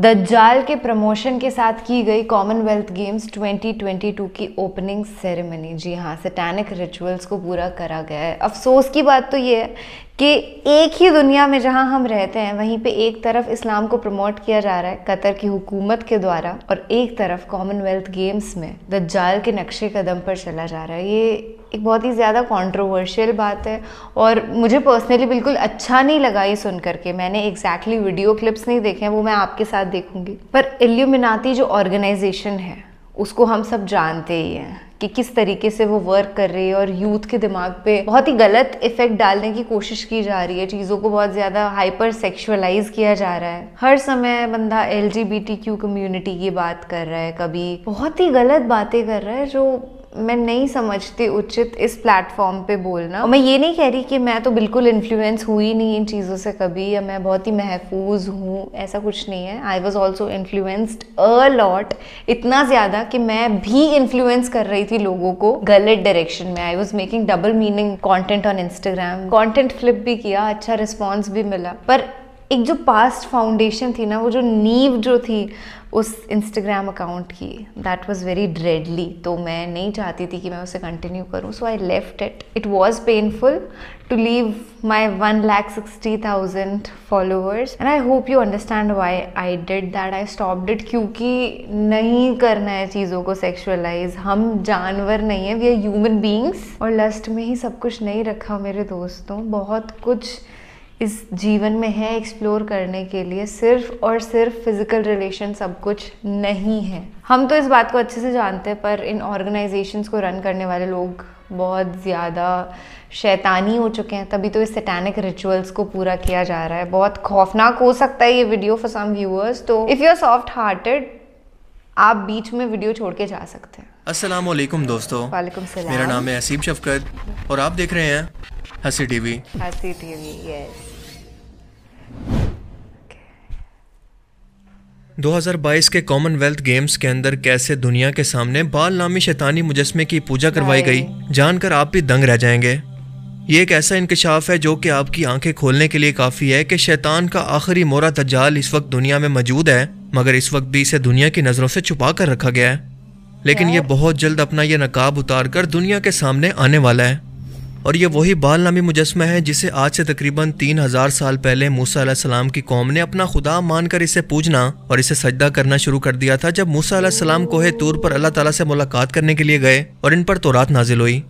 दज्जाल के प्रमोशन के साथ की गई कॉमनवेल्थ गेम्स 2022 की ओपनिंग सेरेमनी जी हाँ सटैनिक रिचुअल्स को पूरा करा गया है अफसोस की बात तो ये है कि एक ही दुनिया में जहाँ हम रहते हैं वहीं पे एक तरफ इस्लाम को प्रमोट किया जा रहा है कतर की हुकूमत के द्वारा और एक तरफ कॉमनवेल्थ गेम्स में दज्जाल के नक्शे कदम पर चला जा रहा है ये एक बहुत ही ज़्यादा कंट्रोवर्शियल बात है और मुझे पर्सनली बिल्कुल अच्छा नहीं लगा ये सुन करके मैंने एग्जैक्टली exactly वीडियो क्लिप्स नहीं देखे हैं वो मैं आपके साथ देखूंगी पर एल्यूमिनाती जो ऑर्गेनाइजेशन है उसको हम सब जानते ही हैं कि किस तरीके से वो वर्क कर रही है और यूथ के दिमाग पे बहुत ही गलत इफेक्ट डालने की कोशिश की जा रही है चीज़ों को बहुत ज़्यादा हाइपर सेक्शुअलाइज किया जा रहा है हर समय बंदा एल कम्युनिटी की बात कर रहा है कभी बहुत ही गलत बातें कर रहा है जो मैं नहीं समझती उचित इस प्लेटफॉर्म पे बोलना मैं ये नहीं कह रही कि मैं तो बिल्कुल इन्फ्लुएंस हुई नहीं इन चीज़ों से कभी या मैं बहुत ही महफूज हूँ ऐसा कुछ नहीं है I was also influenced a lot इतना ज़्यादा कि मैं भी इन्फ्लुएंस कर रही थी लोगों को गलत डायरेक्शन में I was making double meaning content on Instagram content flip भी किया अच्छा रिस्पॉन्स भी मिला पर एक जो पास्ट फाउंडेशन थी ना वो जो नींव जो थी उस इंस्टाग्राम अकाउंट की दैट वाज वेरी ड्रेडली तो मैं नहीं चाहती थी कि मैं उसे कंटिन्यू करूँ so I left it it was painful to leave my one lakh sixty thousand followers and I hope you understand why I did that I stopped it क्योंकि नहीं करना है चीज़ों को सेक्शुअलाइज हम जानवर नहीं है वी आर ह्यूमन बींग्स और लस्ट में ही सब कुछ नहीं रखा मेरे दोस्तों बहुत कुछ इस जीवन में है एक्सप्लोर करने के लिए सिर्फ और सिर्फ फिज़िकल रिलेशन सब कुछ नहीं है हम तो इस बात को अच्छे से जानते हैं पर इन ऑर्गेनाइजेशंस को रन करने वाले लोग बहुत ज़्यादा शैतानी हो चुके हैं तभी तो इस सेटैनिक रिचुअल्स को पूरा किया जा रहा है बहुत खौफनाक हो सकता है ये वीडियो फॉर सम व्यूअर्स तो if you are soft hearted आप बीच में वीडियो छोड़ के जा सकते हैं अस्सलाम वालेकुम दोस्तों वालेकुम सलाम मेरा नाम है असीम शफकत और आप देख रहे हैं हसी टीवी हसी टीवी यस 2022 के कॉमनवेल्थ गेम्स के अंदर कैसे दुनिया के सामने बाल नामी शैतानी मुजस्मे की पूजा करवाई गई जानकर आप भी दंग रह जाएंगे ये एक ऐसा इंकशाफ है जो कि आपकी आंखें खोलने के लिए काफ़ी है कि शैतान का आखिरी मोरा तजाल इस वक्त दुनिया में मौजूद है मगर इस वक्त भी इसे दुनिया की नज़रों से छुपा कर रखा गया है लेकिन ये बहुत जल्द अपना यह नकाब उतार कर दुनिया के सामने आने वाला है और ये वही बाल नामी मुजस्मा है जिसे आज से तकरीबन तीन हजार साल पहले मूसा सलाम की कौम ने अपना खुदा मानकर इसे पूजना और इसे सजदा करना शुरू कर दिया था जब मूसा सलाम कोहे तूर पर अल्लाह ताला से मुलाकात करने के लिए गए और इन पर तोरात नाजिल हुई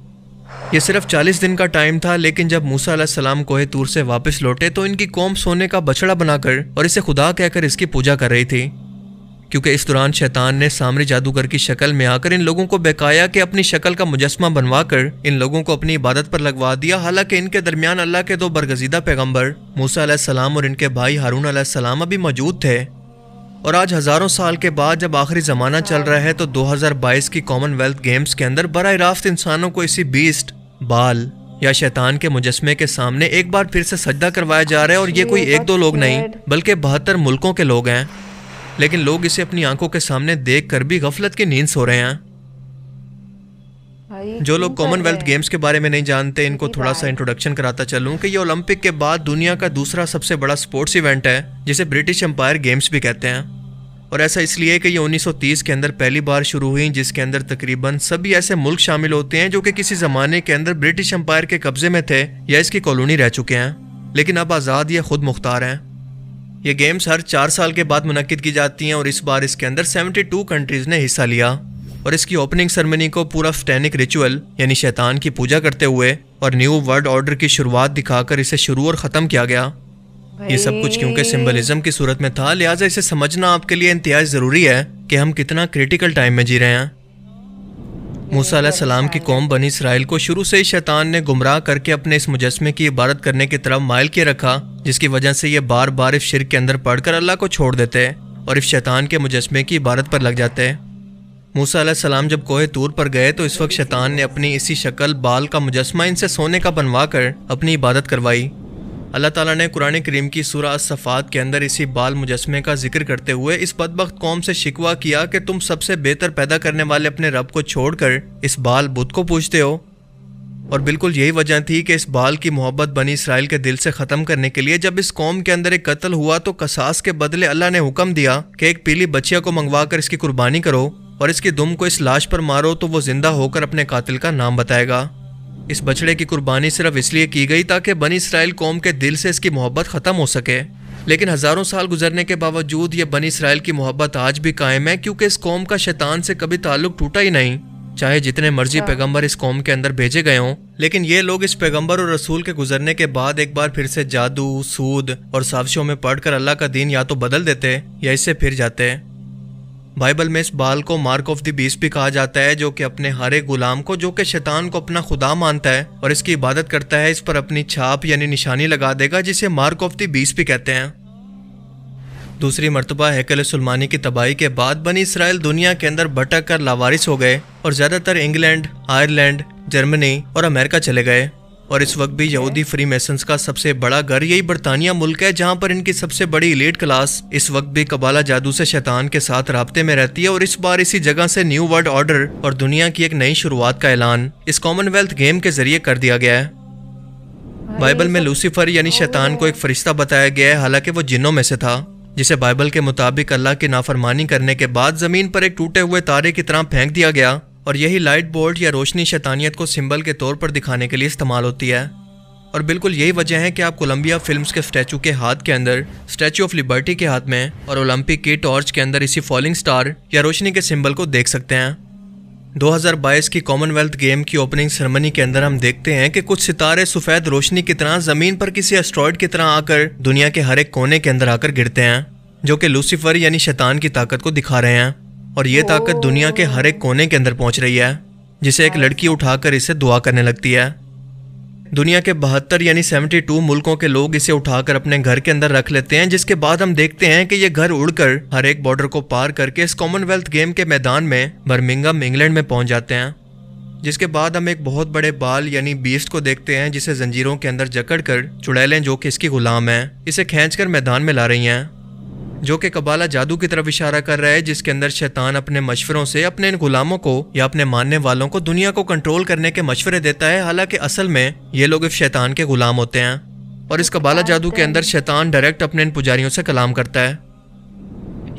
ये सिर्फ 40 दिन का टाइम था लेकिन जब मूसा सलाम कोहे तूर से वापस लौटे तो इनकी कौम सोने का बछड़ा बनाकर और इसे खुदा कहकर इसकी पूजा कर रही थी क्योंकि इस दौरान शैतान ने सामरी जादूगर की शक्ल में आकर इन लोगों को बेकाया कि अपनी शक्ल का मुजस्मा बनवा कर इन लोगों को अपनी इबादत पर लगवा दिया हालांकि इनके दरमियान अल्लाह के दो बरगजीदा पैगम्बर मूसा सलाम और इनके भाई हारून सलाम अभी मौजूद थे और आज हज़ारों साल के बाद जब आखिरी ज़माना चल रहा है तो 2022 की कॉमनवेल्थ गेम्स के अंदर बर राफ्त इंसानों को इसी बीस्ट बाल या शैतान के मुजस्मे के सामने एक बार फिर से सजदा करवाया जा रहा है और ये कोई एक दो लोग नहीं बल्कि बहत्तर मुल्कों के लोग हैं लेकिन लोग इसे अपनी आंखों के सामने देख कर भी गफलत की नींद सो रहे हैं जो लोग कॉमनवेल्थ गेम्स के बारे में नहीं जानते इनको थोड़ा सा इंट्रोडक्शन कराता चलूं कि ये ओलंपिक के बाद दुनिया का दूसरा सबसे बड़ा स्पोर्ट्स इवेंट है जिसे ब्रिटिश एम्पायर गेम्स भी कहते हैं और ऐसा इसलिए कि ये 1930 के अंदर पहली बार शुरू हुई जिसके अंदर तकरीबन सभी ऐसे मुल्क शामिल होते हैं जो कि किसी ज़माने के अंदर ब्रिटिश एम्पायर के कब्जे में थे या इसकी कॉलोनी रह चुके हैं लेकिन अब आज़ाद या खुद मुख्तार हैं ये गेम्स हर चार साल के बाद मुनद की जाती हैं और इस बार इसके अंदर 72 कंट्रीज़ ने हिस्सा लिया और इसकी ओपनिंग सेरेमनी को पूरा स्टैनिक रिचुअल यानी शैतान की पूजा करते हुए और न्यू वर्ल्ड ऑर्डर की शुरुआत दिखाकर इसे शुरू और ख़त्म किया गया ये सब कुछ क्योंकि सिम्बलिज्म की सूरत में था लिहाजा इसे समझना आपके लिए इंतहाज ज़रूरी है कि हम कितना क्रिटिकल टाइम में जी रहे हैं मूसा सलाम की कौम बनी इसराइल को शुरू से ही शैतान ने गुमराह करके अपने इस मुजस्मे की इबारत करने की तरफ मायल के रखा जिसकी वजह से ये बार बार इस शिर के अंदर पढ़कर अल्लाह को छोड़ देते और इस शैतान के मुजस्मे की इबारत पर लग जाते मूसा सलाम जब कोहे तूर पर गए तो इस वक्त शैतान ने अपनी इसी शक्ल बाल का मुजस्मा इनसे सोने का बनवा कर अपनी इबादत करवाई अल्लाह ताला ने कुरान करीम की सूरा सफ़ात के अंदर इसी बाल मुजस्मे का जिक्र करते हुए इस बदबक कौम से शिकवा किया कि तुम सबसे बेहतर पैदा करने वाले अपने रब को छोड़कर इस बाल बुत को पूछते हो और बिल्कुल यही वजह थी कि इस बाल की मोहब्बत बनी इसराइल के दिल से ख़त्म करने के लिए जब इस कौम के अंदर एक कत्ल हुआ तो कसास के बदले अल्लाह ने हुक्म दिया कि एक पीली बच्चिया को मंगवा कर इसकी कुर्बानी करो और इसकी दुम को इस लाश पर मारो तो वो जिंदा होकर अपने कातिल का नाम बताएगा इस बछड़े की कुर्बानी सिर्फ इसलिए की गई ताकि बनी इसराइल कौम के दिल से इसकी मोहब्बत ख़त्म हो सके लेकिन हज़ारों साल गुजरने के बावजूद ये बनी इसराइल की मोहब्बत आज भी कायम है क्योंकि इस कौम का शैतान से कभी ताल्लुक टूटा ही नहीं चाहे जितने मर्जी हाँ। पैगंबर इस कौम के अंदर भेजे गए हों लेकिन ये लोग इस पैगंबर और रसूल के गुजरने के बाद एक बार फिर से जादू सूद और साजिशों में पढ़कर अल्लाह का दीन या तो बदल देते या इससे फिर जाते बाइबल में इस बाल को मार्क ऑफ द बीस भी कहा जाता है जो कि अपने हरे गुलाम को जो कि शैतान को अपना खुदा मानता है और इसकी इबादत करता है इस पर अपनी छाप यानी निशानी लगा देगा जिसे मार्क ऑफ द बीस भी कहते हैं दूसरी मरतबा हैकल सलमानी की तबाही के बाद बनी इसराइल दुनिया के अंदर भटक कर लावारिस हो गए और ज़्यादातर इंग्लैंड आयरलैंड जर्मनी और अमेरिका चले गए और इस वक्त भी यहूदी फ्री मेसन्स का सबसे बड़ा घर यही बरतानिया मुल्क है जहाँ पर इनकी सबसे बड़ी इलेट क्लास इस वक्त भी कबाला जादू से शैतान के साथ रबते में रहती है और इस बार इसी जगह से न्यू वर्ल्ड ऑर्डर और दुनिया की एक नई शुरुआत का ऐलान इस कॉमनवेल्थ गेम के जरिए कर दिया गया है बाइबल में लूसीफर यानी शैतान को एक फरिश्ता बताया गया है हालांकि वो जिनों में से था जिसे बाइबल के मुताबिक अल्लाह की नाफरमानी करने के बाद ज़मीन पर एक टूटे हुए तारे की तरह फेंक दिया गया और यही लाइट बोल्ट या रोशनी शैतानियत को सिंबल के तौर पर दिखाने के लिए इस्तेमाल होती है और बिल्कुल यही वजह है कि आप कोलंबिया फिल्म्स के स्टैचू के हाथ के अंदर स्टैचू ऑफ लिबर्टी के हाथ में और ओलंपिक के टॉर्च के अंदर इसी फॉलिंग स्टार या रोशनी के सिंबल को देख सकते हैं 2022 की कॉमनवेल्थ गेम की ओपनिंग सेरेमनी के अंदर हम देखते हैं कि कुछ सितारे सफ़ेद रोशनी की तरह ज़मीन पर किसी एस्ट्रॉयड की तरह आकर दुनिया के हर एक कोने के अंदर आकर गिरते हैं जो कि लूसीफर यानी शैतान की ताकत को दिखा रहे हैं और ये ताकत दुनिया के हर एक कोने के अंदर पहुंच रही है जिसे एक लड़की उठाकर इसे दुआ करने लगती है दुनिया के बहत्तर यानी टू मुल्कों के लोग इसे उठाकर अपने घर के अंदर रख लेते हैं जिसके बाद हम देखते हैं कि ये घर उड़कर हर एक बॉर्डर को पार करके इस कॉमनवेल्थ गेम के मैदान में बर्मिंगम इंग्लैंड में पहुंच जाते हैं जिसके बाद हम एक बहुत बड़े बाल यानी बीस्ट को देखते हैं जिसे जंजीरों के अंदर जकड़ कर चुड़ैलें जो कि इसकी गुलाम है इसे खींचकर मैदान में ला रही हैं जो कि कबाला जादू की तरफ इशारा कर रहा है जिसके अंदर शैतान अपने मशवरों से अपने इन गुलामों को या अपने मानने वालों को दुनिया को कंट्रोल करने के मशवरे देता है हालांकि असल में ये लोग इस शैतान के गुलाम होते हैं और इस कबाला हाँ, जादू तो के अंदर शैतान डायरेक्ट अपने इन पुजारियों से कलाम करता है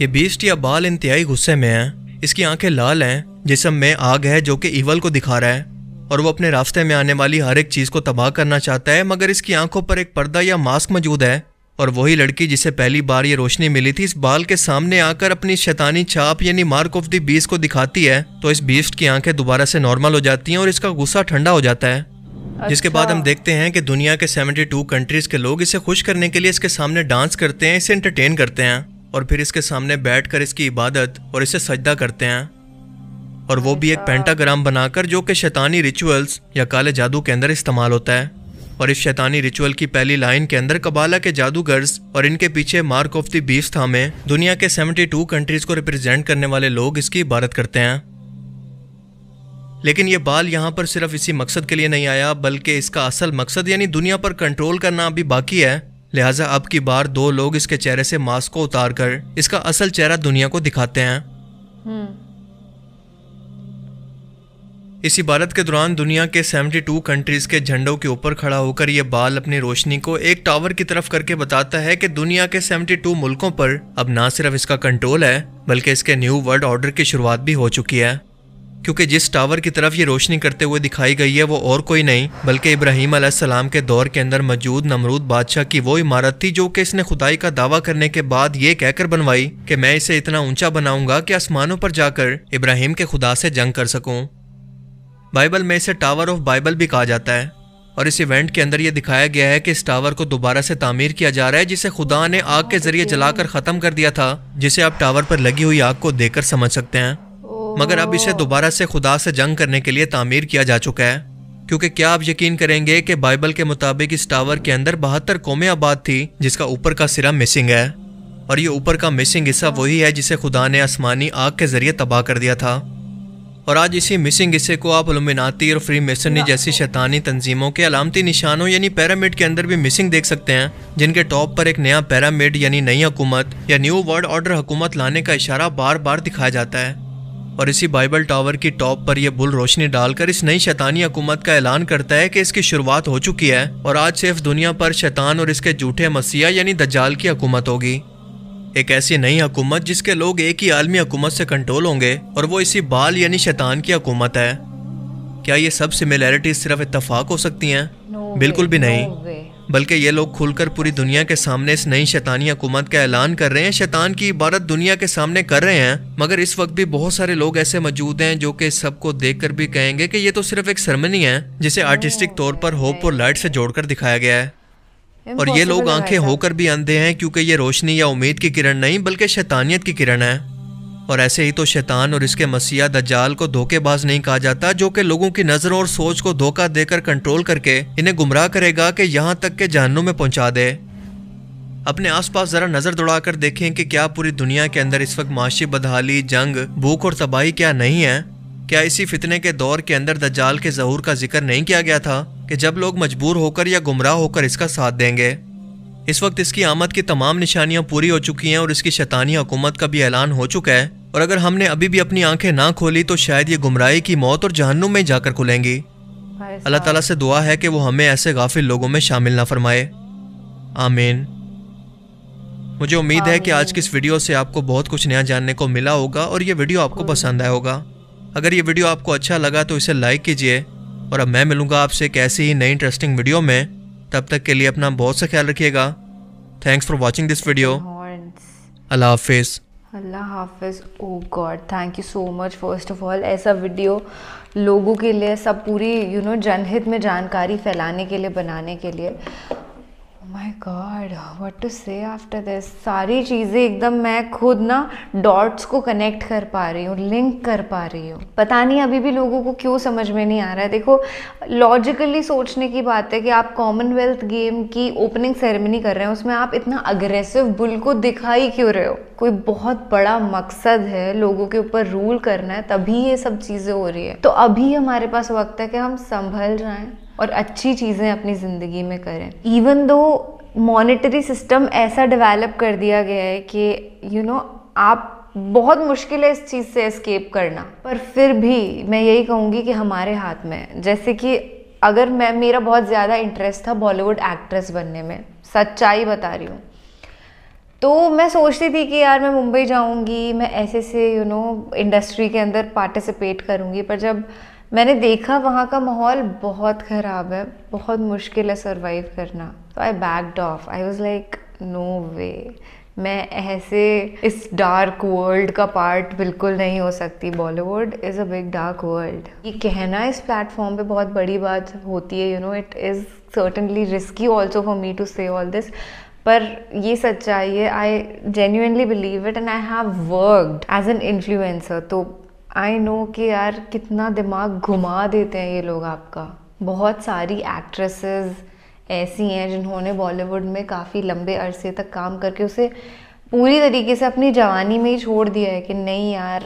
ये बीस्ट या बाल इंतहाई गुस्से में है इसकी आंखें लाल हैं जिसम में आग है जो कि ईवल को दिखा रहा है और वो अपने रास्ते में आने वाली हर एक चीज़ को तबाह करना चाहता है मगर इसकी आंखों पर एक पर्दा या मास्क मौजूद है और वही लड़की जिसे पहली बार ये रोशनी मिली थी इस बाल के सामने आकर अपनी शैतानी छाप यानी मार्क ऑफ द बीस को दिखाती है तो इस बीस की आंखें दोबारा से नॉर्मल हो जाती हैं और इसका गुस्सा ठंडा हो जाता है अच्छा। जिसके बाद अच्छा। हम देखते हैं कि दुनिया के 72 कंट्रीज के लोग इसे खुश करने के लिए इसके सामने डांस करते हैं इसे इंटरटेन करते हैं और फिर इसके सामने बैठ इसकी इबादत और इसे सजदा करते हैं और वो भी एक पेंटाग्राम अच्छा। बनाकर जो कि शैतानी रिचुअल्स या काले जादू के अंदर इस्तेमाल होता है और इस शैतानी रिचुअल की पहली लाइन के अंदर कबाला के जादूगर्स और इनके पीछे मार्क ऑफ द था में दुनिया के 72 कंट्रीज को रिप्रेजेंट करने वाले लोग इसकी इबारत करते हैं लेकिन ये बाल यहाँ पर सिर्फ इसी मकसद के लिए नहीं आया बल्कि इसका असल मकसद यानी दुनिया पर कंट्रोल करना अभी बाकी है लिहाजा अब की बार दो लोग इसके चेहरे से मास्क को उतार कर इसका असल चेहरा दुनिया को दिखाते हैं हम्म। इस इबारत के दौरान दुनिया के 72 कंट्रीज़ के झंडों के ऊपर खड़ा होकर यह बाल अपनी रोशनी को एक टावर की तरफ करके बताता है कि दुनिया के 72 मुल्कों पर अब ना सिर्फ इसका कंट्रोल है बल्कि इसके न्यू वर्ल्ड ऑर्डर की शुरुआत भी हो चुकी है क्योंकि जिस टावर की तरफ ये रोशनी करते हुए दिखाई गई है वो और कोई नहीं बल्कि इब्राहिम अलैहिस्सलाम के दौर के अंदर मौजूद नमरूद बादशाह की वो इमारत थी जो कि इसने खुदाई का दावा करने के बाद ये कहकर बनवाई कि मैं इसे इतना ऊंचा बनाऊंगा कि आसमानों पर जाकर इब्राहिम के खुदा से जंग कर सकूं बाइबल में इसे टावर ऑफ बाइबल भी कहा जाता है और इस इवेंट के अंदर यह दिखाया गया है कि इस टावर को दोबारा से तामीर किया जा रहा है जिसे खुदा ने आग के जरिए जलाकर खत्म कर दिया था जिसे आप टावर पर लगी हुई आग को देखकर समझ सकते हैं मगर अब इसे दोबारा से खुदा से जंग करने के लिए तामीर किया जा चुका है क्योंकि क्या आप यकीन करेंगे कि बाइबल के मुताबिक इस टावर के अंदर बहत्तर कौमे आबाद थी जिसका ऊपर का सिरा मिसिंग है और ये ऊपर का मिसिंग हिस्सा वही है जिसे खुदा ने आसमानी आग के जरिए तबाह कर दिया था और आज इसी मिसिंग हिस्से को आप अलुमिनाती और फ्री मेसनरी जैसी शैतानी तंजीमों के अलामती निशानों यानी पैरामिड के अंदर भी मिसिंग देख सकते हैं जिनके टॉप पर एक नया पैरामिड यानी नई हुकूमत या न्यू वर्ल्ड ऑर्डर हुकूमत लाने का इशारा बार बार दिखाया जाता है और इसी बाइबल टावर की टॉप पर यह बुल रोशनी डालकर इस नई शैतानी हुकूमत का ऐलान करता है कि इसकी शुरुआत हो चुकी है और आज सिर्फ दुनिया पर शैतान और इसके झूठे मसीहा यानी दज्जाल की हुकूमत होगी एक ऐसी नई हुकूमत जिसके लोग एक ही आलमी हुकूमत से कंट्रोल होंगे और वो इसी बाल यानी शैतान की हुकूमत है क्या ये सब सिमिलैरिटीज सिर्फ इतफाक हो सकती हैं no बिल्कुल भी नहीं no बल्कि ये लोग खुलकर पूरी दुनिया के सामने इस नई शैतानी हुकूमत का ऐलान कर रहे हैं शैतान की इबारत दुनिया के सामने कर रहे हैं मगर इस वक्त भी बहुत सारे लोग ऐसे मौजूद हैं जो कि सबको कर भी कहेंगे कि ये तो सिर्फ एक सरमनी है जिसे आर्टिस्टिक तौर पर होप और लाइट से जोड़कर दिखाया गया है और ये लोग आंखें होकर भी अंधे हैं क्योंकि ये रोशनी या उम्मीद की किरण नहीं बल्कि शैतानियत की किरण है और ऐसे ही तो शैतान और इसके मसीहा दज्जाल को धोखेबाज नहीं कहा जाता जो कि लोगों की नजरों और सोच को धोखा देकर कंट्रोल करके इन्हें गुमराह करेगा कि यहाँ तक के जहनों में पहुंचा दे अपने आसपास जरा नज़र दौड़ाकर देखें कि क्या पूरी दुनिया के अंदर इस वक्त माशी बदहाली जंग भूख और तबाही क्या नहीं है क्या इसी फितने के दौर के अंदर दज्जाल के जहूर का जिक्र नहीं किया गया था कि जब लोग मजबूर होकर या गुमराह होकर इसका साथ देंगे इस वक्त इसकी आमद की तमाम निशानियां पूरी हो चुकी हैं और इसकी शैतानी हुकूमत का भी ऐलान हो चुका है और अगर हमने अभी भी अपनी आंखें ना खोली तो शायद ये गुमराही की मौत और जहन्नुम में जाकर खुलेंगी अल्लाह ताला से दुआ है कि वो हमें ऐसे गाफिल लोगों में शामिल ना फरमाए आमीन मुझे उम्मीद है कि आज की इस वीडियो से आपको बहुत कुछ नया जानने को मिला होगा और ये वीडियो आपको पसंद आया होगा अगर ये वीडियो आपको अच्छा लगा तो इसे लाइक कीजिए और अब मैं मिलूंगा आपसे एक ऐसी ही नई इंटरेस्टिंग वीडियो में तब तक के लिए अपना बहुत सा ख्याल रखिएगा thanks for watching this video अल्लाह हाफिज़ अल्लाह हाफिज़ oh god thank you so much first of all ऐसा वीडियो लोगों के लिए सब पूरी यू नो जनहित में जानकारी फैलाने के लिए बनाने के लिए my god what to say after this सारी चीज़ें एकदम मैं खुद ना डॉट्स को कनेक्ट कर पा रही हूँ लिंक कर पा रही हूँ पता नहीं अभी भी लोगों को क्यों समझ में नहीं आ रहा है देखो लॉजिकली सोचने की बात है कि आप कॉमनवेल्थ गेम की ओपनिंग सेरेमनी कर रहे हैं उसमें आप इतना अग्रेसिव बुल को दिखाई क्यों रहे हो कोई बहुत बड़ा मकसद है लोगों के ऊपर रूल करना है तभी ये सब चीज़ें हो रही है तो अभी हमारे पास वक्त है कि हम संभल जाएं और अच्छी चीज़ें अपनी ज़िंदगी में करें इवन दो मॉनिटरी सिस्टम ऐसा डेवलप कर दिया गया है कि यू you नो know, आप बहुत मुश्किल है इस चीज़ से एस्केप करना पर फिर भी मैं यही कहूँगी कि हमारे हाथ में जैसे कि अगर मैं मेरा बहुत ज़्यादा इंटरेस्ट था बॉलीवुड एक्ट्रेस बनने में सच्चाई बता रही हूँ तो मैं सोचती थी कि यार मैं मुंबई जाऊँगी मैं ऐसे से यू नो इंडस्ट्री के अंदर पार्टिसिपेट करूँगी पर जब मैंने देखा वहाँ का माहौल बहुत ख़राब है बहुत मुश्किल है सर्वाइव करना तो I backed off I was like no way मैं ऐसे इस डार्क वर्ल्ड का पार्ट बिल्कुल नहीं हो सकती Bollywood is a big dark world ये कहना इस प्लेटफॉर्म पे बहुत बड़ी बात होती है you know it is certainly risky also for me to say all this पर ये सच्चाई है I genuinely believe it and I have worked as an influencer तो आई नो कि यार कितना दिमाग घुमा देते हैं ये लोग आपका बहुत सारी एक्ट्रेसेस ऐसी हैं जिन्होंने बॉलीवुड में काफ़ी लंबे अरसे तक काम करके उसे पूरी तरीके से अपनी जवानी में ही छोड़ दिया है कि नहीं यार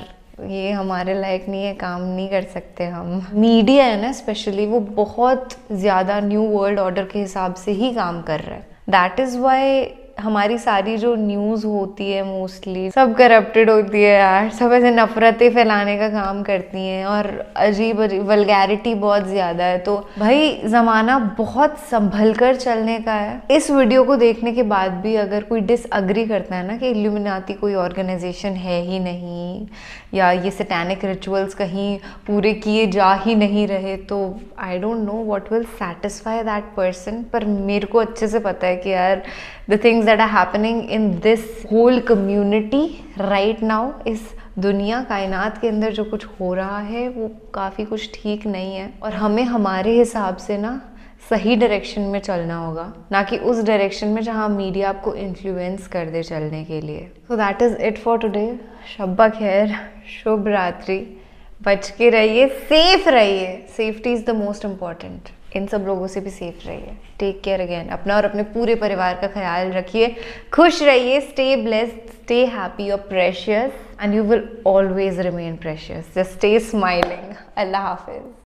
ये हमारे लायक नहीं है काम नहीं कर सकते हम मीडिया है ना स्पेशली वो बहुत ज़्यादा न्यू वर्ल्ड ऑर्डर के हिसाब से ही काम कर रहा है दैट इज़ वाई हमारी सारी जो न्यूज़ होती है मोस्टली सब करप्टेड होती है यार सब ऐसे नफ़रतें फैलाने का काम करती हैं और अजीब अजीब वलगैरिटी बहुत ज़्यादा है तो भाई ज़माना बहुत संभल कर चलने का है इस वीडियो को देखने के बाद भी अगर कोई डिसअग्री करता है ना कि इल्यूमिनाती कोई ऑर्गेनाइजेशन है ही नहीं या ये सटैनिक रिचुअल्स कहीं पूरे किए जा ही नहीं रहे तो I don't know what will satisfy that person पर मेरे को अच्छे से पता है कि यार the things that are happening in this whole community right now इस दुनिया कायनात के अंदर जो कुछ हो रहा है वो काफ़ी कुछ ठीक नहीं है और हमें हमारे हिसाब से ना सही डायरेक्शन में चलना होगा ना कि उस डायरेक्शन में जहाँ मीडिया आपको इन्फ्लुएंस कर दे चलने के लिए so that is it for today शब्बा खैर शुभ रात्रि बच के रहिए सेफ रहिए safety is the most important इन सब लोगों से भी सेफ रहिए टेक केयर अगेन अपना और अपने पूरे परिवार का ख्याल रखिए खुश रहिए स्टे ब्लेस्ड स्टे हैप्पी और precious and you will always remain precious just stay smiling अल्लाह हाफिज़